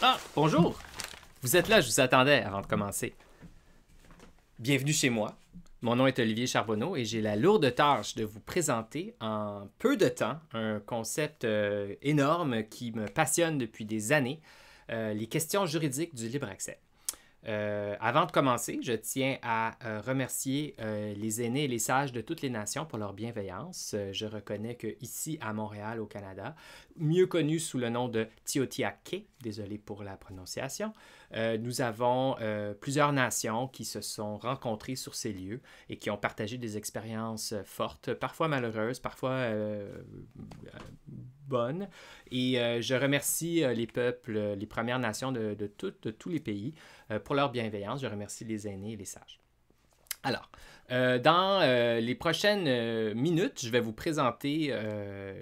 Ah, bonjour. Vous êtes là, je vous attendais avant de commencer. Bienvenue chez moi. Mon nom est Olivier Charbonneau et j'ai la lourde tâche de vous présenter en peu de temps un concept euh, énorme qui me passionne depuis des années, euh, les questions juridiques du libre accès. Euh, avant de commencer, je tiens à remercier les aînés et les sages de toutes les nations pour leur bienveillance. je reconnais que ici à Montréal, au Canada, mieux connu sous le nom de Tiotiake, désolé pour la prononciation, euh, nous avons euh, plusieurs nations qui se sont rencontrées sur ces lieux et qui ont partagé des expériences euh, fortes, parfois malheureuses, parfois euh, bonnes. Et je remercie les peuples, les Premières Nations de, de tous les pays pour leur bienveillance. Je remercie les aînés et les sages. Alors, euh, dans euh, les prochaines euh, minutes, je vais vous présenter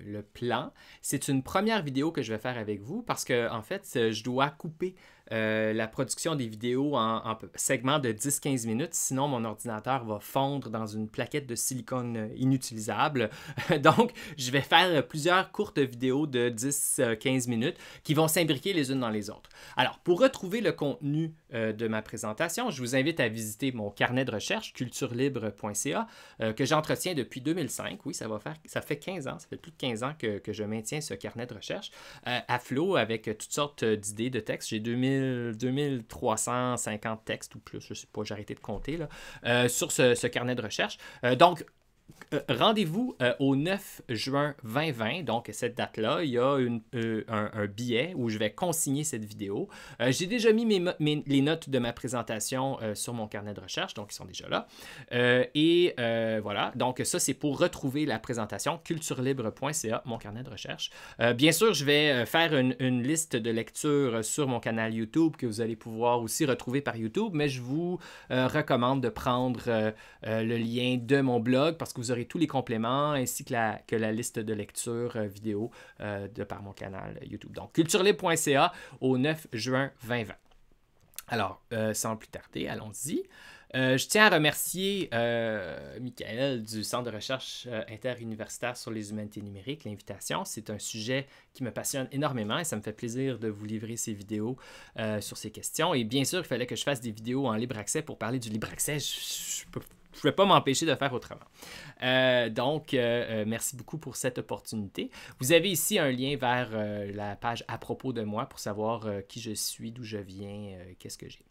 le plan. C'est une première vidéo que je vais faire avec vous parce que, en fait, je dois couper la production des vidéos en, en segments de 10-15 minutes, sinon mon ordinateur va fondre dans une plaquette de silicone inutilisable. Donc, je vais faire plusieurs courtes vidéos de 10-15 minutes qui vont s'imbriquer les unes dans les autres. Alors, pour retrouver le contenu de ma présentation, je vous invite à visiter mon carnet de recherche Culture Libre euh, que j'entretiens depuis 2005. Oui, ça va faire, ça fait 15 ans, ça fait plus de 15 ans que, je maintiens ce carnet de recherche euh, à flot avec toutes sortes d'idées de textes. J'ai 2350 textes ou plus, je ne sais pas, j'ai arrêté de compter euh, sur ce, ce, carnet de recherche. donc, euh, rendez-vous euh, au 9 juin 2020, donc cette date-là, il y a euh, un, billet où je vais consigner cette vidéo. J'ai déjà mis mes, les notes de ma présentation sur mon carnet de recherche, donc ils sont déjà là. et voilà, donc ça c'est pour retrouver la présentation culturelibre.ca, mon carnet de recherche. bien sûr, je vais faire une, une, liste de lecture sur mon canal YouTube que vous allez pouvoir aussi retrouver par YouTube, mais je vous recommande de prendre le lien de mon blog parce que vous aurez tous les compléments ainsi que la, que la liste de lecture euh, vidéo euh, de par mon canal euh, YouTube. Donc, culturelib.ca au 9 juin 2020. Alors, sans plus tarder, allons-y. je tiens à remercier Michael du Centre de recherche interuniversitaire sur les humanités numériques, l'invitation. C'est un sujet qui me passionne énormément et ça me fait plaisir de vous livrer ces vidéos sur ces questions. Et bien sûr, il fallait que je fasse des vidéos en libre accès pour parler du libre accès. Je peux je ne pouvais pas m'empêcher de faire autrement. Euh, donc, euh, euh, merci beaucoup pour cette opportunité. Vous avez ici un lien vers la page à propos de moi pour savoir qui je suis, d'où je viens, qu'est-ce que j'ai.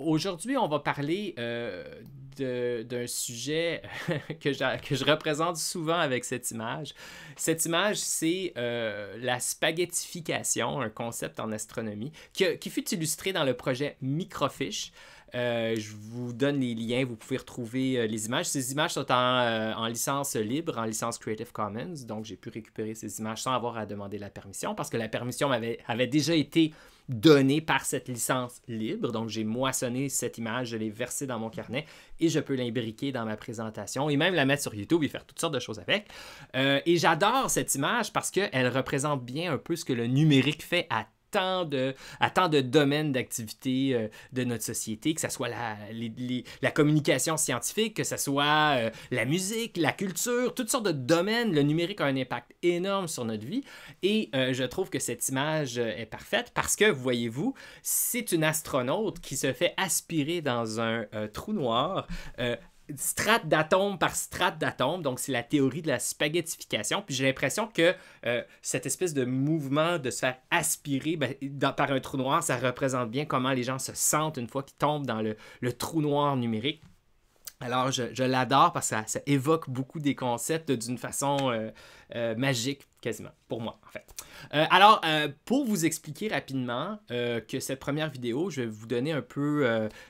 Aujourd'hui, on va parler d'un sujet que, je, représente souvent avec cette image. Cette image, c'est la spaghettification, un concept en astronomie, qui, qui fut illustré dans le projet Microfiche. Euh, je vous donne les liens, vous pouvez retrouver euh, les images. Ces images sont euh, en, licence libre, en licence Creative Commons, donc j'ai pu récupérer ces images sans avoir à demander la permission parce que la permission m'avait avait déjà été donnée par cette licence libre. Donc j'ai moissonné cette image, je l'ai versée dans mon carnet et je peux l'imbriquer dans ma présentation et même la mettre sur YouTube et faire toutes sortes de choses avec. et j'adore cette image parce qu'elle représente bien un peu ce que le numérique fait à tant de, à tant de domaines d'activité euh, de notre société, que ce soit la, communication scientifique, que ce soit euh, la musique, la culture, toutes sortes de domaines. Le numérique a un impact énorme sur notre vie. Et euh, je trouve que cette image est parfaite parce que, voyez-vous, c'est une astronaute qui se fait aspirer dans un trou noir strate d'atomes par strate d'atomes, Donc, c'est la théorie de la spaghettification. Puis j'ai l'impression que euh, cette espèce de mouvement de se faire aspirer ben, par un trou noir, ça représente bien comment les gens se sentent une fois qu'ils tombent dans le, trou noir numérique. Alors, je, l'adore parce que ça, ça, évoque beaucoup des concepts d'une façon euh, euh, magique quasiment, pour moi, en fait. Euh, alors, euh, pour vous expliquer rapidement euh, que cette première vidéo, je vais vous donner un peu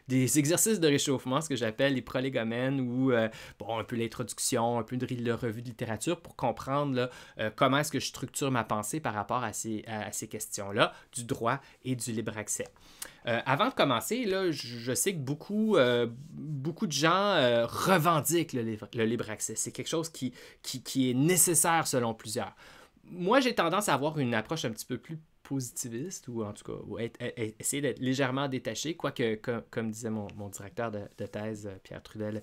des exercices de réchauffement, ce que j'appelle les prolégomènes, ou bon, un peu l'introduction, un peu de revue de littérature, pour comprendre comment est-ce que je structure ma pensée par rapport à ces, ces questions-là, du droit et du libre accès. avant de commencer, là, je, sais que beaucoup, beaucoup de gens revendiquent le libre, accès. C'est quelque chose qui, qui est nécessaire selon plusieurs moi, j'ai tendance à avoir une approche un petit peu plus positiviste ou en tout cas essayer d'être légèrement détaché, quoique, comme, disait mon, directeur de, thèse, euh, Pierre Trudel,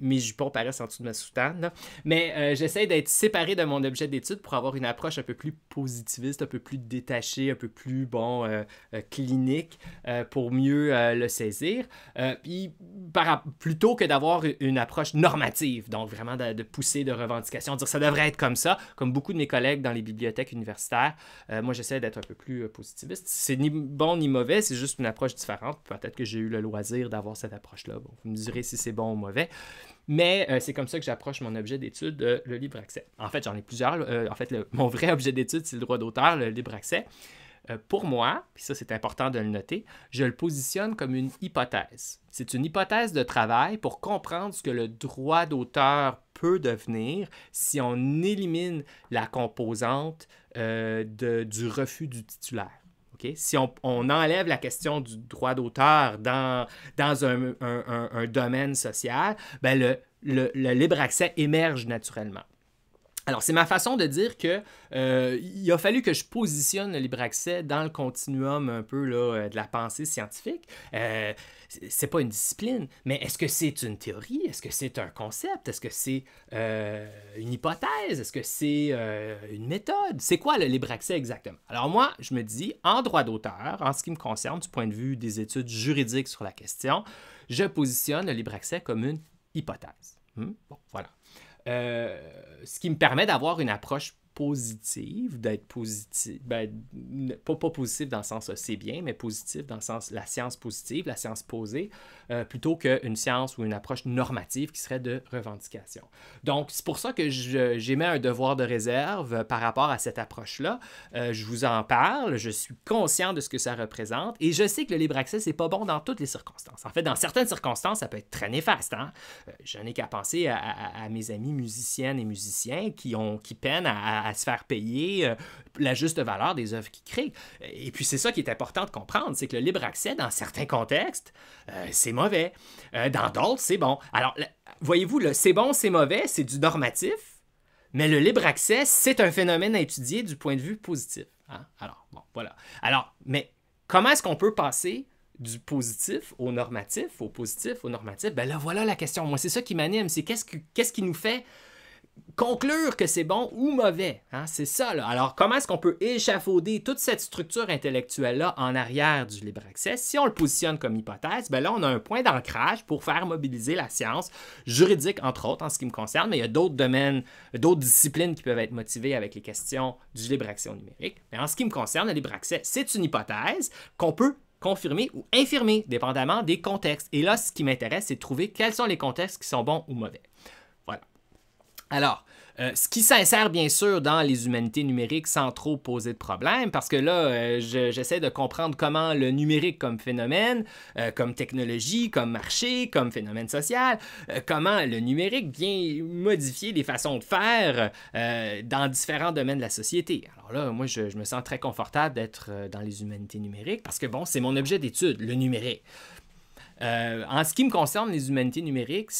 mes jupons paraissent en dessous de ma soutane. Mais euh, j'essaie d'être séparé de mon objet d'étude pour avoir une approche un peu plus positiviste, un peu plus détachée, un peu plus, bon, euh, clinique pour mieux le saisir. puis, plutôt que d'avoir une approche normative, donc vraiment de, pousser de revendication dire ça devrait être comme ça, comme beaucoup de mes collègues dans les bibliothèques universitaires, moi j'essaie d'être un peu plus euh, positiviste. C'est ni bon ni mauvais, c'est juste une approche différente. Peut-être que j'ai eu le loisir d'avoir cette approche-là. vous me direz si c'est bon ou mauvais. Mais euh, c'est comme ça que j'approche mon objet d'étude, euh, le libre accès. En fait, j'en ai plusieurs. en fait, mon vrai objet d'étude, c'est le droit d'auteur, le libre accès. pour moi, puis ça c'est important de le noter, je le positionne comme une hypothèse. C'est une hypothèse de travail pour comprendre ce que le droit d'auteur peut devenir si on élimine la composante euh, du refus du titulaire. Si on, enlève la question du droit d'auteur dans, un, domaine social, ben le libre accès émerge naturellement. Alors, c'est ma façon de dire que euh, il a fallu que je positionne le libre accès dans le continuum un peu euh, de la pensée scientifique. Euh, c'est pas une discipline, mais est-ce que c'est une théorie? Est-ce que c'est un concept? Est-ce que c'est euh, une hypothèse? Est-ce que c'est une méthode? C'est quoi le libre accès exactement? Alors moi, je me dis, en droit d'auteur, en ce qui me concerne, du point de vue des études juridiques sur la question, je positionne le libre accès comme une hypothèse. Hmm? Bon, voilà. Euh, ce qui me permet d'avoir une approche positive, d'être positif, ben, pas, pas positif dans le sens euh, c'est bien, mais positif dans le sens la science positive, la science posée, euh, plutôt qu'une science ou une approche normative qui serait de revendication. Donc, c'est pour ça que j'émets un devoir de réserve par rapport à cette approche-là. Euh, je vous en parle, je suis conscient de ce que ça représente et je sais que le libre accès, c'est pas bon dans toutes les circonstances. En fait, dans certaines circonstances, ça peut être très néfaste. Hein? n'ai J'en ai qu'à penser à, mes amis musiciennes et musiciens qui, ont, qui peinent à à se faire payer euh, la juste valeur des œuvres qu'ils créent. Et puis c'est ça qui est important de comprendre, c'est que le libre accès, dans certains contextes, euh, c'est mauvais. Euh, dans d'autres, c'est bon. Alors, voyez-vous, c'est bon, c'est mauvais, c'est du normatif, mais le libre accès, c'est un phénomène à étudier du point de vue positif. Hein? Alors, bon, voilà. Alors, mais comment est-ce qu'on peut passer du positif au normatif, au positif, au normatif, ben là, voilà la question. Moi, c'est ça qui m'anime. C'est qu'est-ce, qu'est-ce qui nous fait conclure que c'est bon ou mauvais. Hein? C'est ça. Alors, comment est-ce qu'on peut échafauder toute cette structure intellectuelle-là en arrière du libre accès? Si on le positionne comme hypothèse, ben là, on a un point d'ancrage pour faire mobiliser la science juridique, entre autres, en ce qui me concerne, mais il y a d'autres domaines, d'autres disciplines qui peuvent être motivées avec les questions du libre accès au numérique. Mais en ce qui me concerne, le libre accès, c'est une hypothèse qu'on peut confirmer ou infirmer, dépendamment des contextes. Et là, ce qui m'intéresse, c'est de trouver quels sont les contextes qui sont bons ou mauvais. Alors, euh, ce qui s'insère bien sûr dans les humanités numériques sans trop poser de problème, parce que là, euh, j'essaie de comprendre comment le numérique comme phénomène, euh, comme technologie, comme marché, comme phénomène social, comment le numérique vient modifier les façons de faire dans différents domaines de la société. Alors là, moi, je, me sens très confortable d'être dans les humanités numériques, parce que bon, c'est mon objet d'étude, le numérique. en ce qui me concerne, les humanités numériques,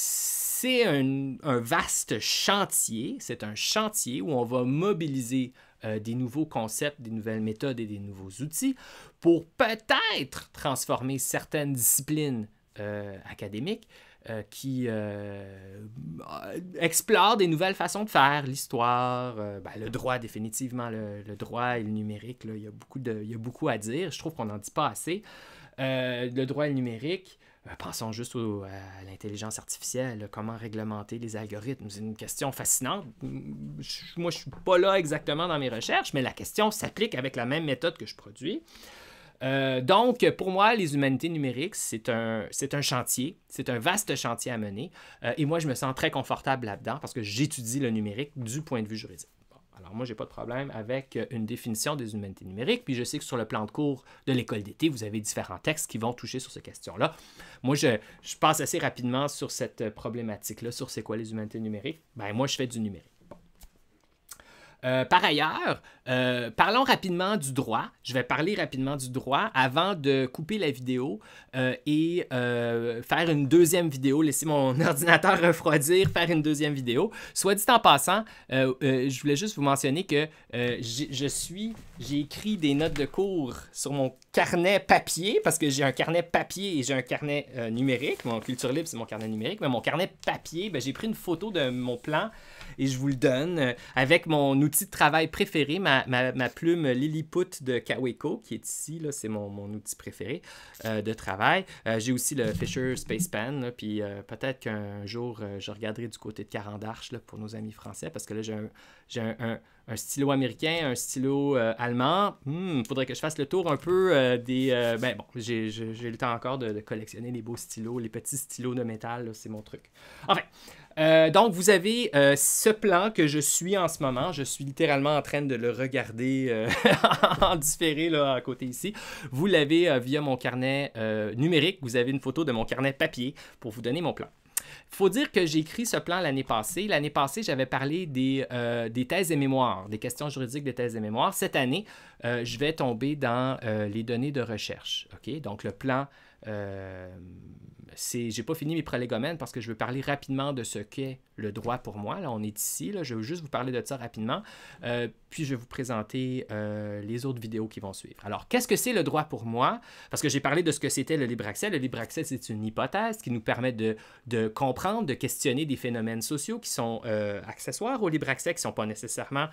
c'est un, vaste chantier, c'est un chantier où on va mobiliser euh, des nouveaux concepts, des nouvelles méthodes et des nouveaux outils pour peut-être transformer certaines disciplines euh, académiques euh, qui explorent des nouvelles façons de faire, l'histoire, ben, le droit définitivement, le, droit et le numérique, il, y beaucoup il y a beaucoup à dire, je trouve qu'on n'en dit pas assez. le droit et le numérique, euh, pensons juste euh, à l'intelligence artificielle, comment réglementer les algorithmes. C'est une question fascinante. Moi, je ne suis pas là exactement dans mes recherches, mais la question s'applique avec la même méthode que je produis. Euh, donc, pour moi, les humanités numériques, c'est un, chantier, c'est un vaste chantier à mener. et moi, je me sens très confortable là-dedans parce que j'étudie le numérique du point de vue juridique. Alors moi, j'ai pas de problème avec euh, une définition des humanités numériques, puis je sais que sur le plan de cours de l'école d'été, vous avez différents textes qui vont toucher sur ces questions-là. Moi, je, je passe assez rapidement sur cette euh, problématique-là, sur c'est quoi les humanités numériques. Ben moi, je fais du numérique. Euh, par ailleurs, euh, parlons rapidement du droit. Je vais parler rapidement du droit avant de couper la vidéo euh, et faire une deuxième vidéo, laisser mon ordinateur refroidir, faire une deuxième vidéo. Soit dit en passant, je voulais juste vous mentionner que je suis j'ai écrit des notes de cours sur mon carnet papier, parce que j'ai un carnet papier et j'ai un carnet euh, numérique. Mon culture libre, c'est mon carnet numérique. Mais mon carnet papier, ben, j'ai pris une photo de mon plan et je vous le donne euh, avec mon outil de travail préféré, ma, plume Lilliput de Kaweco, qui est ici. Là, c'est mon, outil préféré euh, de travail. j'ai aussi le Fisher Space Pen. puis peut-être qu'un jour, je regarderai du côté de Carandarche pour nos amis français, parce que là, j'ai un j'ai un, stylo américain, un stylo euh, allemand. Il hmm, faudrait que je fasse le tour un peu euh, des. Euh, ben bon, j'ai le temps encore de, de, collectionner les beaux stylos, les petits stylos de métal, c'est mon truc. Enfin, donc vous avez ce plan que je suis en ce moment. Je suis littéralement en train de le regarder en différé, là, à côté ici. Vous l'avez via mon carnet numérique. Vous avez une photo de mon carnet papier pour vous donner mon plan. Faut dire que j'ai écrit ce plan l'année passée. L'année passée, j'avais parlé des, euh, des thèses et mémoires, des questions juridiques des thèses et mémoires. Cette année, euh, je vais tomber dans euh, les données de recherche. OK? Donc, le plan. Je j'ai pas fini mes prolégomènes parce que je veux parler rapidement de ce qu'est le droit pour moi. Là, on est ici. Là, je veux juste vous parler de ça rapidement. Euh, puis je vais vous présenter euh, les autres vidéos qui vont suivre. Alors, qu'est-ce que c'est le droit pour moi? Parce que j'ai parlé de ce que c'était le libre accès. Le libre accès, c'est une hypothèse qui nous permet de, comprendre, de questionner des phénomènes sociaux qui sont euh, accessoires au libre accès, qui ne sont pas nécessairement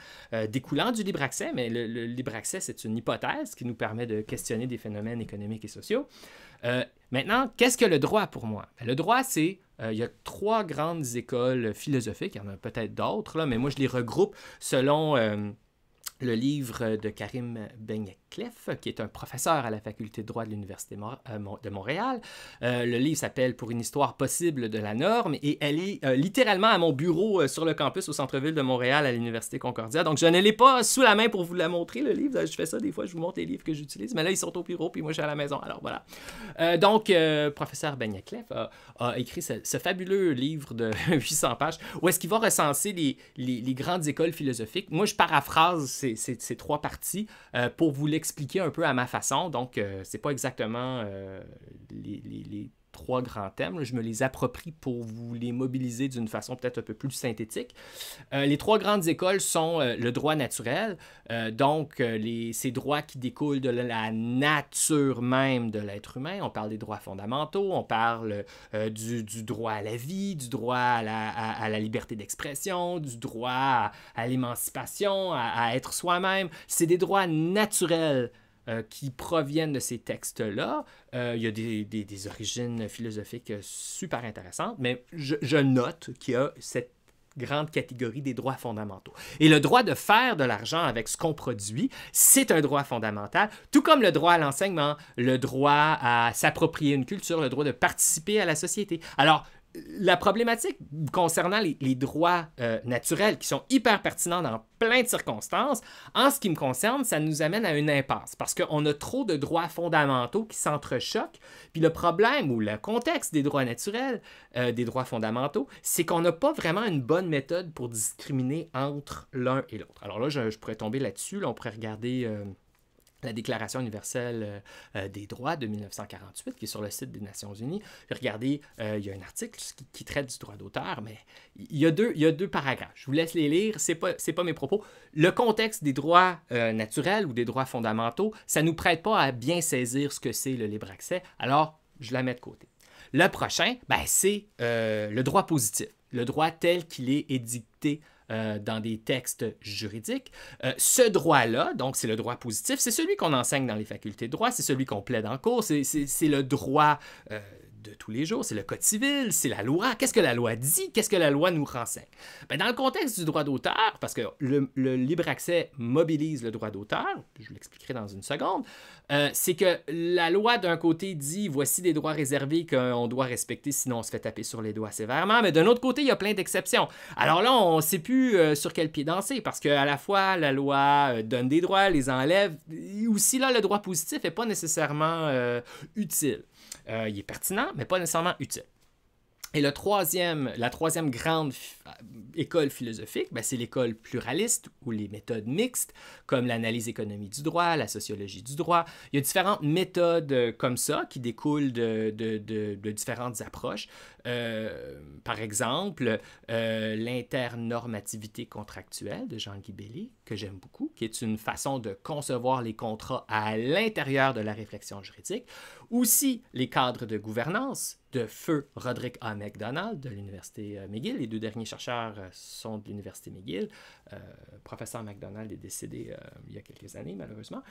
découlants du libre accès, mais le, le libre accès, c'est une hypothèse qui nous permet de questionner des phénomènes économiques et sociaux. Maintenant, qu'est-ce que le droit pour moi? Ben, le droit, c'est euh, il y a trois grandes écoles philosophiques, il y en a peut-être d'autres, mais moi je les regroupe selon euh, le livre de Karim Benyek qui est un professeur à la faculté de droit de l'Université euh, de Montréal. Euh, le livre s'appelle Pour une histoire possible de la norme et elle est euh, littéralement à mon bureau sur le campus au centre-ville de Montréal à l'Université Concordia. Donc, je ne l'ai pas sous la main pour vous la montrer, le livre. Je fais ça des fois, je vous montre les livres que j'utilise, mais là, ils sont au bureau puis moi, je suis à la maison. Alors, voilà. donc, professeur Beniaclef a, écrit ce, fabuleux livre de 800 pages où est-ce qu'il va recenser les, grandes écoles philosophiques. Moi, je paraphrase ces, ces trois parties pour vous l'expliquer expliquer un peu à ma façon. Donc, euh, c'est pas exactement euh, les trois grands thèmes. Je me les approprie pour vous les mobiliser d'une façon peut-être un peu plus synthétique. Euh, les trois grandes écoles sont euh, le droit naturel, euh, donc les, ces droits qui découlent de la nature même de l'être humain. On parle des droits fondamentaux, on parle du, droit à la vie, du droit à la, liberté d'expression, du droit à l'émancipation, à, être soi-même. C'est des droits naturels euh, qui proviennent de ces textes-là. Euh, il y a des, origines philosophiques euh, super intéressantes, mais je, je note qu'il y a cette grande catégorie des droits fondamentaux. Et le droit de faire de l'argent avec ce qu'on produit, c'est un droit fondamental, tout comme le droit à l'enseignement, le droit à s'approprier une culture, le droit de participer à la société. Alors, la problématique concernant les, droits euh, naturels qui sont hyper pertinents dans plein de circonstances, en ce qui me concerne, ça nous amène à une impasse parce qu'on a trop de droits fondamentaux qui s'entrechoquent. Puis le problème ou le contexte des droits naturels, euh, des droits fondamentaux, c'est qu'on n'a pas vraiment une bonne méthode pour discriminer entre l'un et l'autre. Alors là, je, pourrais tomber là-dessus. on pourrait regarder... Euh, la Déclaration universelle euh, euh, des droits de 1948, qui est sur le site des Nations unies. regardez, euh, il y a un article qui, traite du droit d'auteur, mais il y, a deux, il deux paragraphes. Je vous laisse les lire, ce n'est pas, mes propos. Le contexte des droits naturels ou des droits fondamentaux, ça ne nous prête pas à bien saisir ce que c'est le libre accès, alors je la mets de côté. Le prochain, ben, c'est le droit positif, le droit tel qu'il est édicté euh, dans des textes juridiques. Euh, ce droit-là, donc c'est le droit positif, c'est celui qu'on enseigne dans les facultés de droit, c'est celui qu'on plaide en cours, c'est le droit euh, de tous les jours, c'est le Code civil, c'est la loi. Qu'est-ce que la loi dit? Qu'est-ce que la loi nous renseigne? Ben, dans le contexte du droit d'auteur, parce que le, libre accès mobilise le droit d'auteur, je l'expliquerai dans une seconde, euh, c'est que la loi, d'un côté, dit voici des droits réservés qu'on doit respecter, sinon on se fait taper sur les doigts sévèrement, mais d'un autre côté, il y a plein d'exceptions. Alors là, on ne sait plus euh, sur quel pied danser, parce qu'à la fois, la loi euh, donne des droits, les enlève, aussi là, le droit positif n'est pas nécessairement utile. Euh, il est pertinent, mais pas nécessairement utile. Et la troisième grande euh, école philosophique, ben, c'est l'école pluraliste ou les méthodes mixtes, comme l'analyse économique du droit, la sociologie du droit. Il y a différentes méthodes euh, comme ça qui découlent de, différentes approches. Euh, par exemple, l'internormativité contractuelle de Jean-Guy que j'aime beaucoup, qui est une façon de concevoir les contrats à l'intérieur de la réflexion juridique. Aussi, les cadres de gouvernance de feu Roderick A. mcdonald de l'Université euh, McGill. Les deux derniers chercheurs euh, sont de l'Université McGill. Euh, professeur mcdonald est décédé il y a quelques années, malheureusement.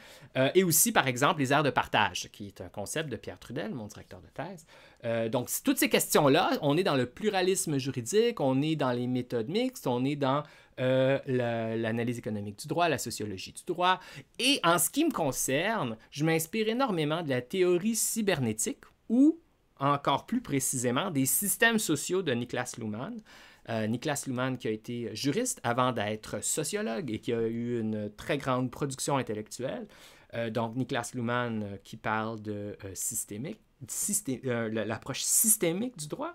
et aussi, par exemple, les aires de partage, qui est un concept de Pierre Trudel, mon directeur de thèse. donc, toutes ces questions-là, on est dans le pluralisme juridique, on est dans les méthodes mixtes, on est dans l'analyse économique du droit, la sociologie du droit. Et en ce qui me concerne, je m'inspire énormément de la théorie cybernétique où encore plus précisément des systèmes sociaux de Niklas Luhmann. Euh, Niklas Luhmann qui a été juriste avant d'être sociologue et qui a eu une très grande production intellectuelle. Euh, donc Niklas Luhmann euh, qui parle de systémique, l'approche systémique du droit,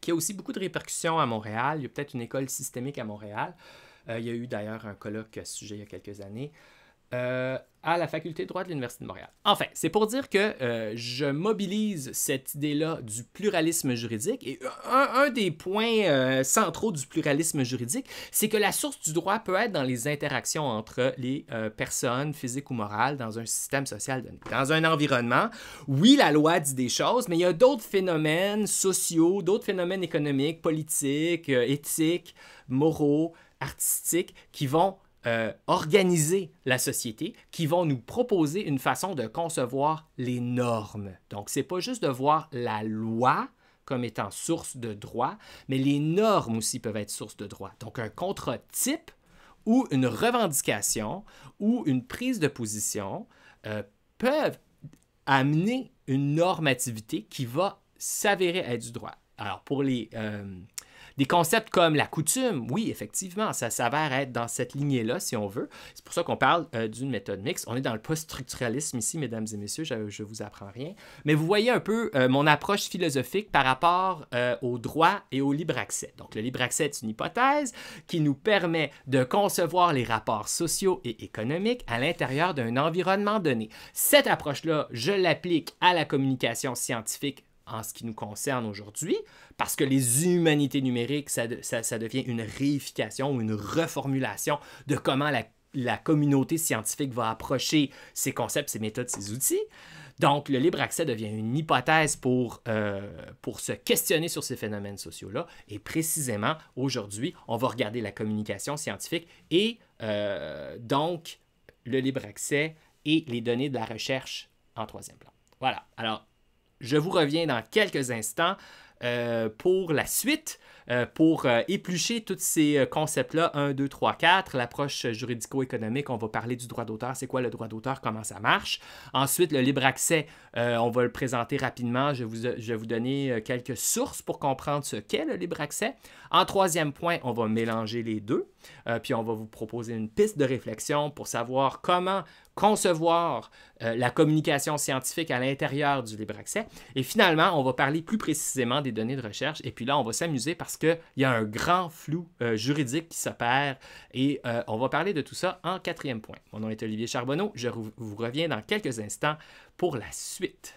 qui a aussi beaucoup de répercussions à Montréal. Il y a peut-être une école systémique à Montréal. il y a eu d'ailleurs un colloque à ce sujet il y a quelques années. Euh, à la faculté de droit de l'Université de Montréal. Enfin, c'est pour dire que euh, je mobilise cette idée-là du pluralisme juridique. Et un, des points euh, centraux du pluralisme juridique, c'est que la source du droit peut être dans les interactions entre les personnes physiques ou morales dans un système social donné, dans un environnement. Oui, la loi dit des choses, mais il y a d'autres phénomènes sociaux, d'autres phénomènes économiques, politiques, éthiques, moraux, artistiques qui vont euh, organiser la société qui vont nous proposer une façon de concevoir les normes. Donc, c'est pas juste de voir la loi comme étant source de droit, mais les normes aussi peuvent être source de droit. Donc, un contre-type ou une revendication ou une prise de position euh, peuvent amener une normativité qui va s'avérer être du droit. Alors, pour les, euh, des concepts comme la coutume, oui, effectivement, ça s'avère être dans cette lignée-là, si on veut. C'est pour ça qu'on parle euh, d'une méthode mixte. On est dans le post-structuralisme ici, mesdames et messieurs, je ne vous apprends rien. Mais vous voyez un peu euh, mon approche philosophique par rapport euh, au droit et au libre accès. Donc, le libre accès est une hypothèse qui nous permet de concevoir les rapports sociaux et économiques à l'intérieur d'un environnement donné. Cette approche-là, je l'applique à la communication scientifique en ce qui nous concerne aujourd'hui, parce que les humanités numériques, ça, devient une réification ou une reformulation de comment la, communauté scientifique va approcher ces concepts, ces méthodes, ces outils. Donc, le libre accès devient une hypothèse pour, euh, pour se questionner sur ces phénomènes sociaux-là. Et précisément, aujourd'hui, on va regarder la communication scientifique et euh, donc le libre accès et les données de la recherche en troisième plan. Voilà. Alors, je vous reviens dans quelques instants euh, pour la suite. Euh, pour euh, éplucher tous ces euh, concepts-là, 1, 2, 3, 4, l'approche juridico-économique, on va parler du droit d'auteur, c'est quoi le droit d'auteur, comment ça marche. Ensuite, le libre accès, on va le présenter rapidement, je, vous, je vais vous donner quelques sources pour comprendre ce qu'est le libre accès. En troisième point, on va mélanger les deux, puis on va vous proposer une piste de réflexion pour savoir comment concevoir la communication scientifique à l'intérieur du libre accès. Et finalement, on va parler plus précisément des données de recherche. Et puis là, on va s'amuser parce qu'il y a un grand flou euh, juridique qui s'opère et euh, on va parler de tout ça en quatrième point. Mon nom est Olivier Charbonneau, je vous reviens dans quelques instants pour la suite.